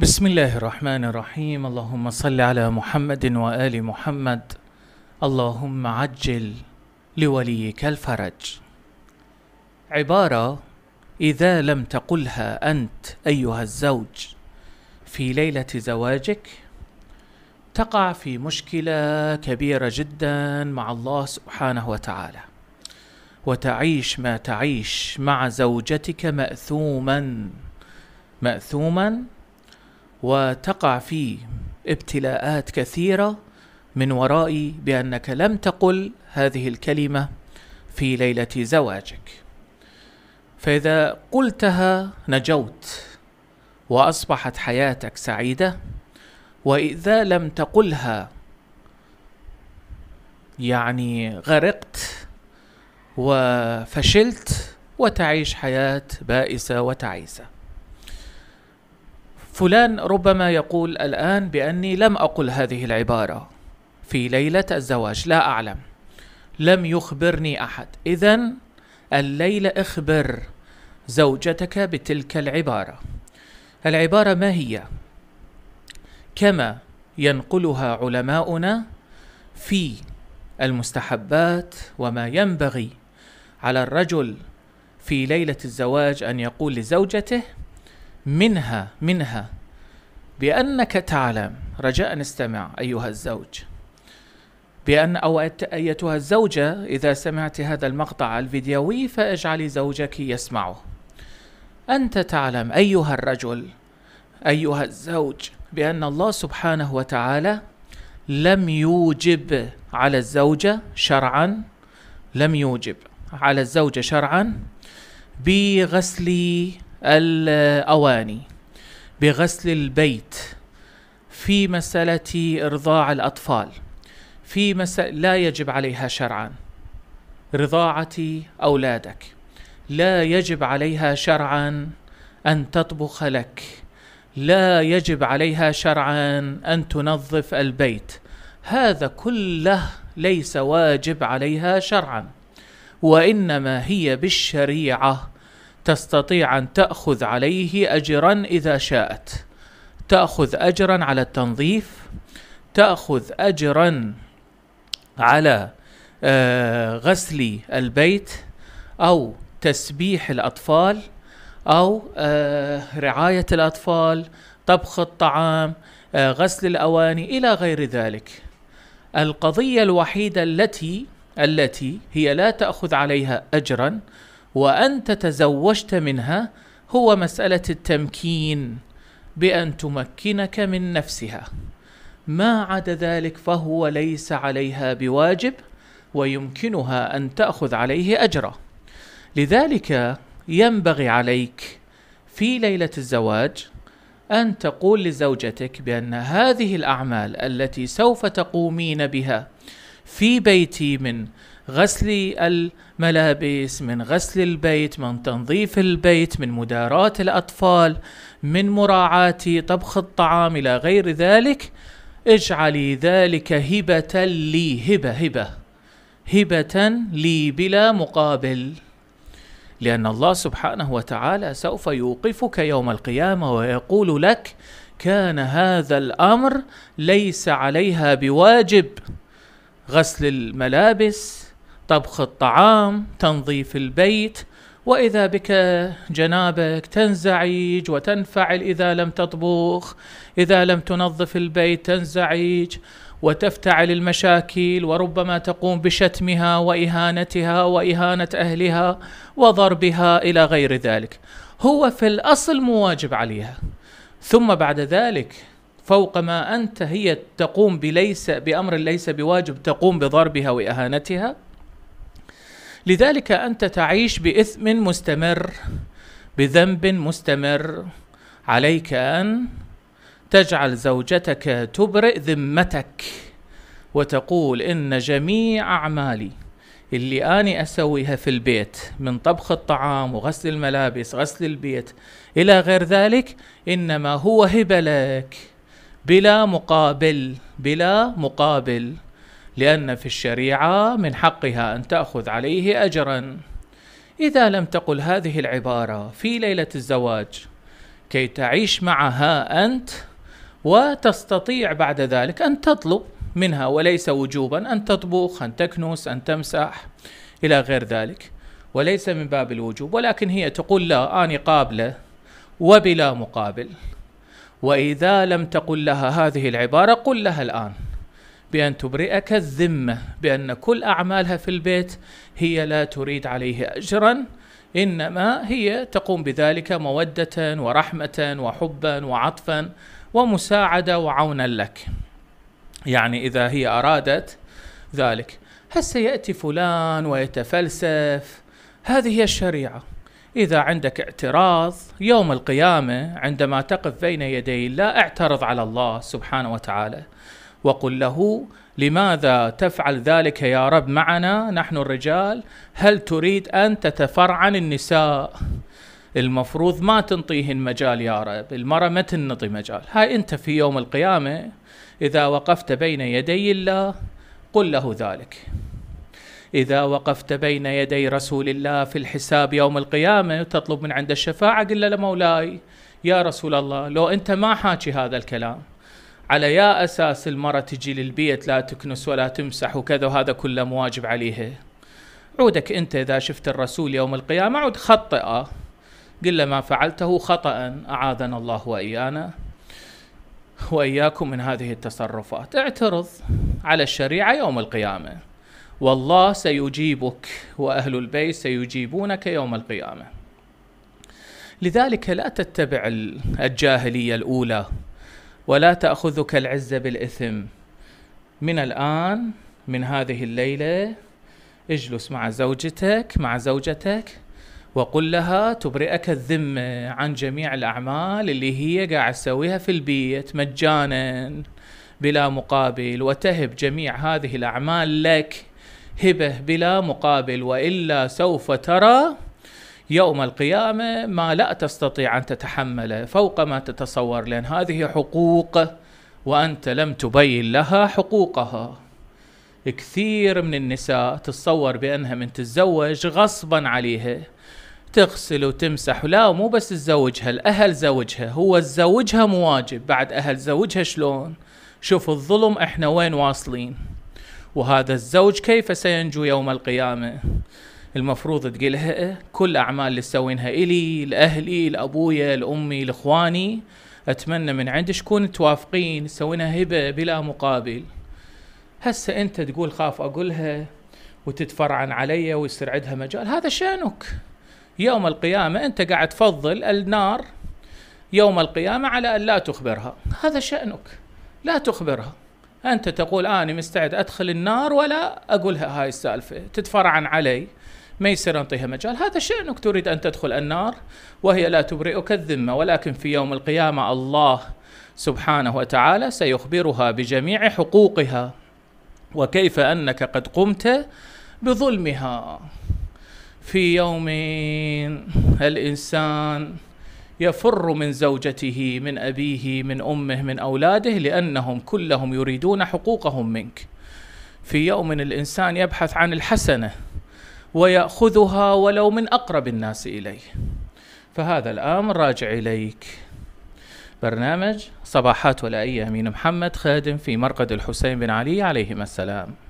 بسم الله الرحمن الرحيم اللهم صل على محمد وآل محمد اللهم عجل لوليك الفرج عبارة إذا لم تقلها أنت أيها الزوج في ليلة زواجك تقع في مشكلة كبيرة جدا مع الله سبحانه وتعالى وتعيش ما تعيش مع زوجتك مأثوما مأثوما وتقع في ابتلاءات كثيرة من وراء بأنك لم تقل هذه الكلمة في ليلة زواجك فإذا قلتها نجوت وأصبحت حياتك سعيدة وإذا لم تقلها يعني غرقت وفشلت وتعيش حياة بائسة وتعيسة فلان ربما يقول الآن بأني لم أقل هذه العبارة في ليلة الزواج لا أعلم لم يخبرني أحد إذا الليلة اخبر زوجتك بتلك العبارة العبارة ما هي؟ كما ينقلها علماؤنا في المستحبات وما ينبغي على الرجل في ليلة الزواج أن يقول لزوجته منها منها بأنك تعلم رجاء استمع أيها الزوج بأن أو أيتها الزوجة إذا سمعت هذا المقطع الفيديوي فاجعلي زوجك يسمعه أنت تعلم أيها الرجل أيها الزوج بأن الله سبحانه وتعالى لم يوجب على الزوجة شرعا لم يوجب على الزوجة شرعا بغسل الأواني بغسل البيت في مسألة إرضاع الأطفال في مسألة لا يجب عليها شرعا رضاعة أولادك لا يجب عليها شرعا أن تطبخ لك لا يجب عليها شرعا أن تنظف البيت هذا كله ليس واجب عليها شرعا وإنما هي بالشريعة تستطيع أن تأخذ عليه أجرا إذا شاءت تأخذ أجرا على التنظيف تأخذ أجرا على آه، غسل البيت أو تسبيح الأطفال أو آه، رعاية الأطفال طبخ الطعام آه، غسل الأواني إلى غير ذلك القضية الوحيدة التي التي هي لا تأخذ عليها أجرا وأنت تزوجت منها هو مسألة التمكين بأن تمكنك من نفسها ما عدا ذلك فهو ليس عليها بواجب ويمكنها أن تأخذ عليه أجرا لذلك ينبغي عليك في ليلة الزواج أن تقول لزوجتك بأن هذه الأعمال التي سوف تقومين بها في بيتي من غسل الملابس من غسل البيت من تنظيف البيت من مداراة الأطفال من مراعاة طبخ الطعام إلى غير ذلك اجعلي ذلك هبة لي هبة هبة هبة لي بلا مقابل لأن الله سبحانه وتعالى سوف يوقفك يوم القيامة ويقول لك كان هذا الأمر ليس عليها بواجب غسل الملابس طبخ الطعام تنظيف البيت واذا بك جنابك تنزعج وتنفعل اذا لم تطبخ اذا لم تنظف البيت تنزعج وتفتعل المشاكل وربما تقوم بشتمها واهانتها واهانه اهلها وضربها الى غير ذلك هو في الاصل مواجب عليها ثم بعد ذلك فوق ما أنت هي تقوم بليس بأمر ليس بواجب تقوم بضربها وإهانتها لذلك أنت تعيش بإثم مستمر بذنب مستمر عليك أن تجعل زوجتك تبرئ ذمتك وتقول إن جميع أعمالي اللي أنا أسويها في البيت من طبخ الطعام وغسل الملابس غسل البيت إلى غير ذلك إنما هو هبة لك بلا مقابل بلا مقابل لأن في الشريعة من حقها أن تأخذ عليه أجرا إذا لم تقل هذه العبارة في ليلة الزواج كي تعيش معها أنت وتستطيع بعد ذلك أن تطلب منها وليس وجوبا أن تطبخ أن تكنس أن تمسح إلى غير ذلك وليس من باب الوجوب ولكن هي تقول لا أنا قابلة وبلا مقابل واذا لم تقل لها هذه العباره قل لها الان بان تبرئك الذمه بان كل اعمالها في البيت هي لا تريد عليه اجرا انما هي تقوم بذلك موده ورحمه وحبا وعطفا ومساعده وعونا لك يعني اذا هي ارادت ذلك هل سيأتي فلان ويتفلسف هذه هي الشريعه إذا عندك اعتراض يوم القيامة عندما تقف بين يدي الله اعترض على الله سبحانه وتعالى وقل له لماذا تفعل ذلك يا رب معنا نحن الرجال هل تريد أن تتفر عن النساء المفروض ما تنطيهن مجال يا رب المرأة ما تنطي مجال هاي أنت في يوم القيامة إذا وقفت بين يدي الله قل له ذلك إذا وقفت بين يدي رسول الله في الحساب يوم القيامة تطلب من عند الشفاعة قل له مولاي يا رسول الله لو أنت ما حاكي هذا الكلام على يا أساس المرة تجي للبيت لا تكنس ولا تمسح وكذا وهذا كله مواجب عليها عودك أنت إذا شفت الرسول يوم القيامة عود خطئة قل له ما فعلته خطأ أعاذنا الله وإيانا وإياكم من هذه التصرفات اعترض على الشريعة يوم القيامة والله سيجيبك واهل البيت سيجيبونك يوم القيامه لذلك لا تتبع الجاهليه الاولى ولا تاخذك العزه بالاثم من الان من هذه الليله اجلس مع زوجتك مع زوجتك وقل لها تبرئك الذمة عن جميع الأعمال اللي هي قاعد تسويها في البيت مجانا بلا مقابل وتهب جميع هذه الأعمال لك هبه بلا مقابل والا سوف ترى يوم القيامه ما لا تستطيع ان تتحمله فوق ما تتصور لان هذه حقوق وانت لم تبين لها حقوقها كثير من النساء تتصور بانها من تتزوج غصبا عليها تغسل وتمسح لا مو بس تزوجها الاهل زوجها هو تزوجها مواجب بعد اهل زوجها شلون شوف الظلم احنا وين واصلين وهذا الزوج كيف سينجو يوم القيامة المفروض تقلها إيه؟ كل أعمال اللي تسوينها إلي لأهلي لأبويا لأمي لإخواني أتمنى من عندك كون توافقين تسوينها هبة بلا مقابل هسه أنت تقول خاف أقولها وتتفرعن علي ويصير عندها مجال هذا شأنك يوم القيامة أنت قاعد تفضل النار يوم القيامة على أن لا تخبرها هذا شأنك لا تخبرها انت تقول اني مستعد ادخل النار ولا اقولها هاي السالفه تتفرعن علي ما يصير انطيها مجال هذا شأنك تريد ان تدخل النار وهي لا تبرئك الذمه ولكن في يوم القيامه الله سبحانه وتعالى سيخبرها بجميع حقوقها وكيف انك قد قمت بظلمها في يوم الانسان يفر من زوجته من ابيه من امه من اولاده لانهم كلهم يريدون حقوقهم منك في يوم الانسان يبحث عن الحسنه وياخذها ولو من اقرب الناس اليه فهذا الامر راجع اليك برنامج صباحات ولائيه امين محمد خادم في مرقد الحسين بن علي عليهما السلام